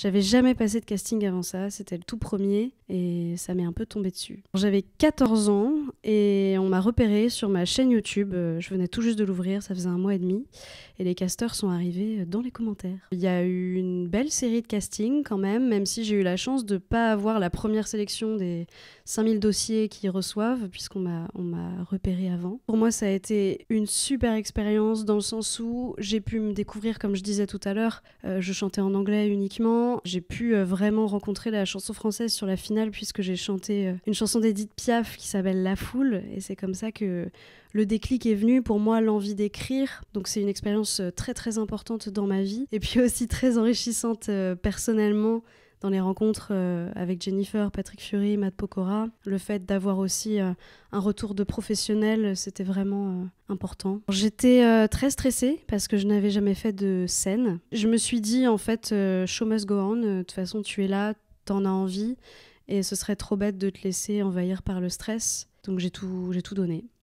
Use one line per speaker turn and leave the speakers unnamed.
J'avais jamais passé de casting avant ça, c'était le tout premier et ça m'est un peu tombé dessus. J'avais 14 ans et on m'a repéré sur ma chaîne YouTube. Euh, je venais tout juste de l'ouvrir, ça faisait un mois et demi et les casteurs sont arrivés euh, dans les commentaires. Il y a eu une belle série de castings quand même, même si j'ai eu la chance de pas avoir la première sélection des 5000 dossiers qu'ils reçoivent puisqu'on m'a on m'a repéré avant. Pour moi, ça a été une super expérience dans le sens où j'ai pu me découvrir comme je disais tout à l'heure, euh, je chantais en anglais uniquement j'ai pu euh, vraiment rencontrer la chanson française sur la finale puisque j'ai chanté euh, une chanson d'Edith Piaf qui s'appelle La Foule et c'est comme ça que le déclic est venu pour moi l'envie d'écrire. Donc c'est une expérience euh, très très importante dans ma vie et puis aussi très enrichissante personnellement dans les rencontres euh, avec Jennifer, Patrick Fury, Matt Pokora. Le fait d'avoir aussi euh, un retour de professionnel, euh, c'était vraiment important. J'étais très stressée parce que je n'avais jamais fait de scène. Je me suis dit, en fait, show must go on. De toute façon, tu es là, t'en as envie. Et ce serait trop bête de te laisser envahir par le stress. Donc j'ai tout, j'ai tout donné.